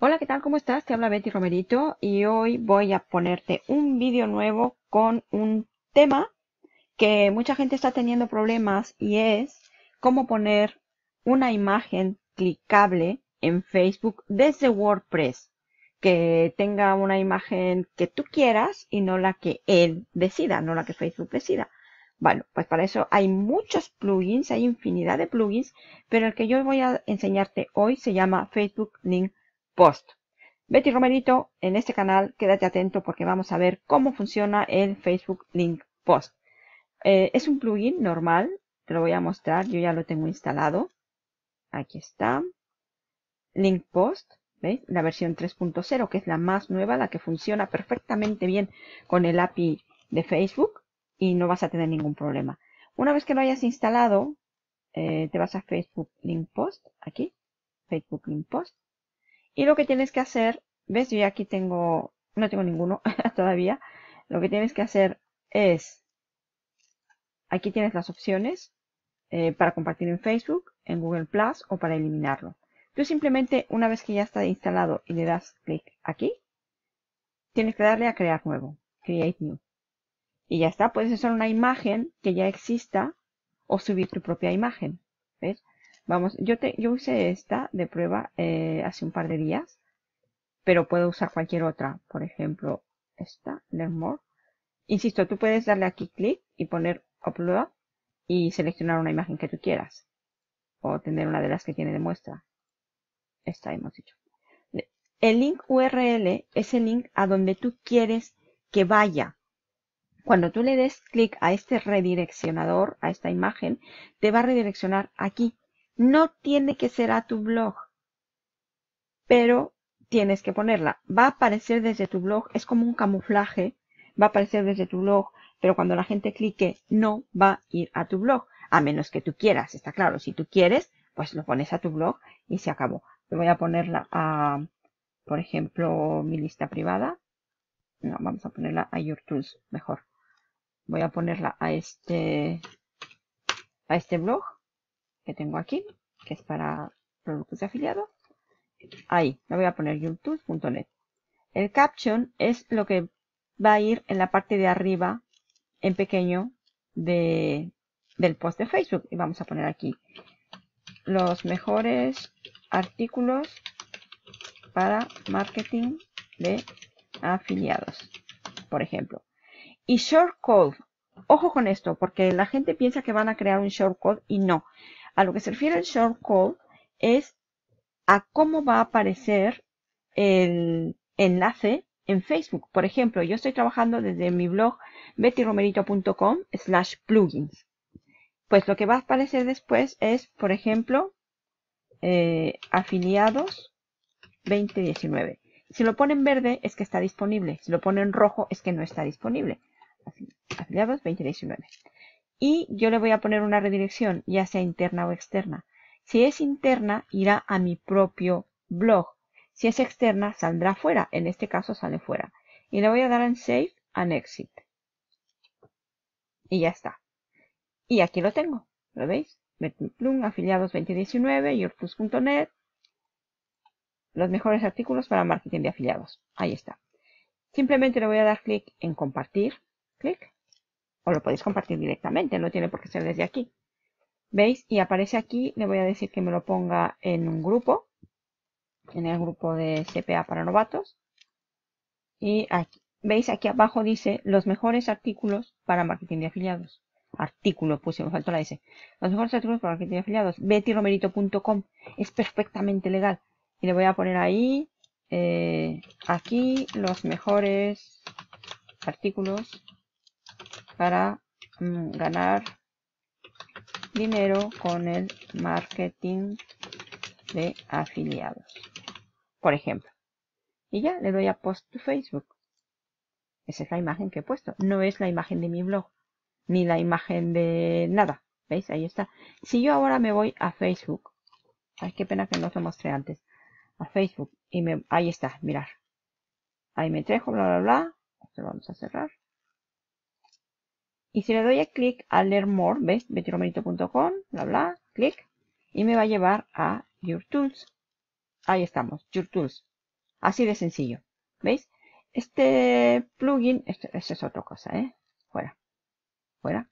Hola, ¿qué tal? ¿Cómo estás? Te habla Betty Romerito y hoy voy a ponerte un vídeo nuevo con un tema que mucha gente está teniendo problemas y es cómo poner una imagen clicable en Facebook desde WordPress que tenga una imagen que tú quieras y no la que él decida, no la que Facebook decida. Bueno, pues para eso hay muchos plugins, hay infinidad de plugins, pero el que yo voy a enseñarte hoy se llama Facebook Link post. Betty Romerito, en este canal quédate atento porque vamos a ver cómo funciona el Facebook Link Post. Eh, es un plugin normal, te lo voy a mostrar, yo ya lo tengo instalado. Aquí está. Link Post, ¿veis? La versión 3.0, que es la más nueva, la que funciona perfectamente bien con el API de Facebook y no vas a tener ningún problema. Una vez que lo hayas instalado, eh, te vas a Facebook Link Post, aquí, Facebook Link Post, y lo que tienes que hacer, ves, yo aquí tengo, no tengo ninguno todavía. Lo que tienes que hacer es, aquí tienes las opciones eh, para compartir en Facebook, en Google Plus o para eliminarlo. Tú simplemente, una vez que ya está instalado y le das clic aquí, tienes que darle a crear nuevo, create new. Y ya está, puedes usar una imagen que ya exista o subir tu propia imagen. ¿Ves? Vamos, yo, te, yo usé esta de prueba eh, hace un par de días, pero puedo usar cualquier otra. Por ejemplo, esta, Learn More. Insisto, tú puedes darle aquí clic y poner Upload y seleccionar una imagen que tú quieras. O tener una de las que tiene de muestra. Esta hemos dicho. El link URL es el link a donde tú quieres que vaya. Cuando tú le des clic a este redireccionador, a esta imagen, te va a redireccionar aquí. No tiene que ser a tu blog, pero tienes que ponerla. Va a aparecer desde tu blog, es como un camuflaje, va a aparecer desde tu blog, pero cuando la gente clique no va a ir a tu blog, a menos que tú quieras, está claro. Si tú quieres, pues lo pones a tu blog y se acabó. voy a ponerla a, por ejemplo, mi lista privada. No, vamos a ponerla a Your Tools, mejor. Voy a ponerla a este, a este blog que tengo aquí, que es para productos de afiliados Ahí, le voy a poner youtube.net. El caption es lo que va a ir en la parte de arriba, en pequeño, de, del post de Facebook. Y vamos a poner aquí los mejores artículos para marketing de afiliados, por ejemplo. Y short code. Ojo con esto, porque la gente piensa que van a crear un short code y no. A lo que se refiere el short code es a cómo va a aparecer el enlace en Facebook. Por ejemplo, yo estoy trabajando desde mi blog bettyromerito.com slash plugins. Pues lo que va a aparecer después es, por ejemplo, eh, afiliados 2019. Si lo pone en verde es que está disponible. Si lo pone en rojo es que no está disponible. Afiliados 2019 y yo le voy a poner una redirección, ya sea interna o externa. Si es interna, irá a mi propio blog. Si es externa, saldrá fuera. En este caso sale fuera. Y le voy a dar en Save and Exit. Y ya está. Y aquí lo tengo. ¿Lo veis? Metplum, afiliados 2019, yourplus.net. Los mejores artículos para marketing de afiliados. Ahí está. Simplemente le voy a dar clic en compartir. Clic o lo podéis compartir directamente, no tiene por qué ser desde aquí. ¿Veis? Y aparece aquí, le voy a decir que me lo ponga en un grupo, en el grupo de CPA para novatos. Y aquí, ¿veis? Aquí abajo dice los mejores artículos para marketing de afiliados. Artículo, puse, me faltó la S. Los mejores artículos para marketing de afiliados. BettyRomerito.com es perfectamente legal. Y le voy a poner ahí, eh, aquí, los mejores artículos para mm, ganar dinero con el marketing de afiliados. Por ejemplo. Y ya le doy a post to Facebook. Esa es la imagen que he puesto. No es la imagen de mi blog. Ni la imagen de nada. ¿Veis? Ahí está. Si yo ahora me voy a Facebook. Ay, qué pena que no se mostré antes. A Facebook. Y me, ahí está, mirar. Ahí me trejo, bla, bla, bla. Esto lo vamos a cerrar. Y si le doy a clic a Learn More, ¿ves? Betiromerito.com, bla, bla, clic. Y me va a llevar a Your Tools. Ahí estamos, Your Tools. Así de sencillo, ¿veis? Este plugin, esto, este es otra cosa, ¿eh? Fuera, fuera.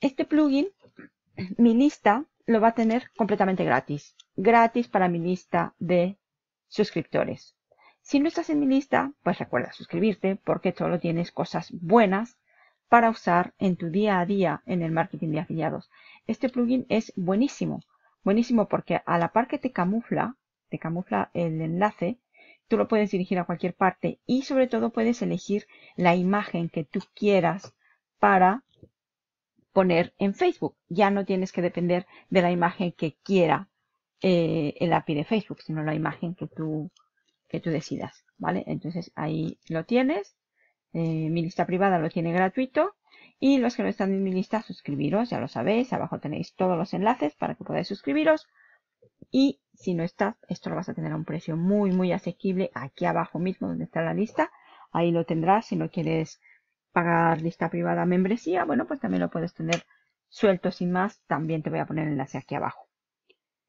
Este plugin, mi lista, lo va a tener completamente gratis. Gratis para mi lista de suscriptores. Si no estás en mi lista, pues recuerda suscribirte porque solo tienes cosas buenas para usar en tu día a día en el marketing de afiliados. Este plugin es buenísimo, buenísimo porque a la par que te camufla, te camufla el enlace, tú lo puedes dirigir a cualquier parte y sobre todo puedes elegir la imagen que tú quieras para poner en Facebook. Ya no tienes que depender de la imagen que quiera eh, el API de Facebook, sino la imagen que tú, que tú decidas, ¿vale? Entonces ahí lo tienes eh, mi lista privada lo tiene gratuito. Y los que no están en mi lista, suscribiros, ya lo sabéis. Abajo tenéis todos los enlaces para que podáis suscribiros. Y si no estás, esto lo vas a tener a un precio muy, muy asequible. Aquí abajo mismo donde está la lista. Ahí lo tendrás. Si no quieres pagar lista privada membresía, bueno, pues también lo puedes tener suelto sin más. También te voy a poner el enlace aquí abajo.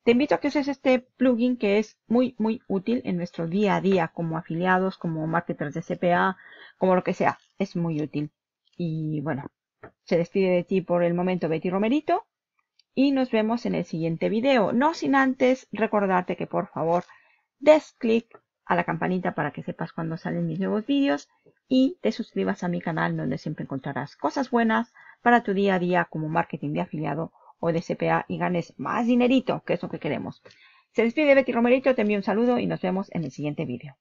Te invito a que uses este plugin que es muy, muy útil en nuestro día a día como afiliados, como marketers de CPA, como lo que sea. Es muy útil. Y bueno, se despide de ti por el momento Betty Romerito y nos vemos en el siguiente video. No sin antes recordarte que por favor des clic a la campanita para que sepas cuando salen mis nuevos vídeos y te suscribas a mi canal donde siempre encontrarás cosas buenas para tu día a día como marketing de afiliado o de CPA y ganes más dinerito, que es lo que queremos. Se despide Betty Romerito, te envío un saludo y nos vemos en el siguiente vídeo.